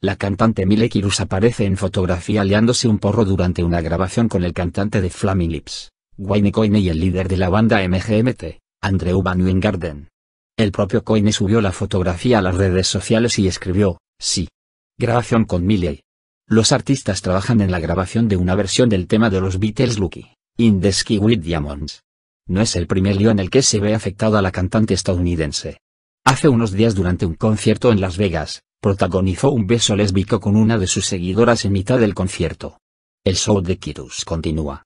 La cantante Miley Cyrus aparece en fotografía liándose un porro durante una grabación con el cantante de Flaming Lips, Wayne Coyne y el líder de la banda MGMT, Andrew Van El propio Coyne subió la fotografía a las redes sociales y escribió, sí. Grabación con Miley. Los artistas trabajan en la grabación de una versión del tema de los Beatles Lucky, In the Sky with Diamonds. No es el primer lío en el que se ve afectada la cantante estadounidense. Hace unos días durante un concierto en Las Vegas, protagonizó un beso lésbico con una de sus seguidoras en mitad del concierto. El show de Kirus continúa.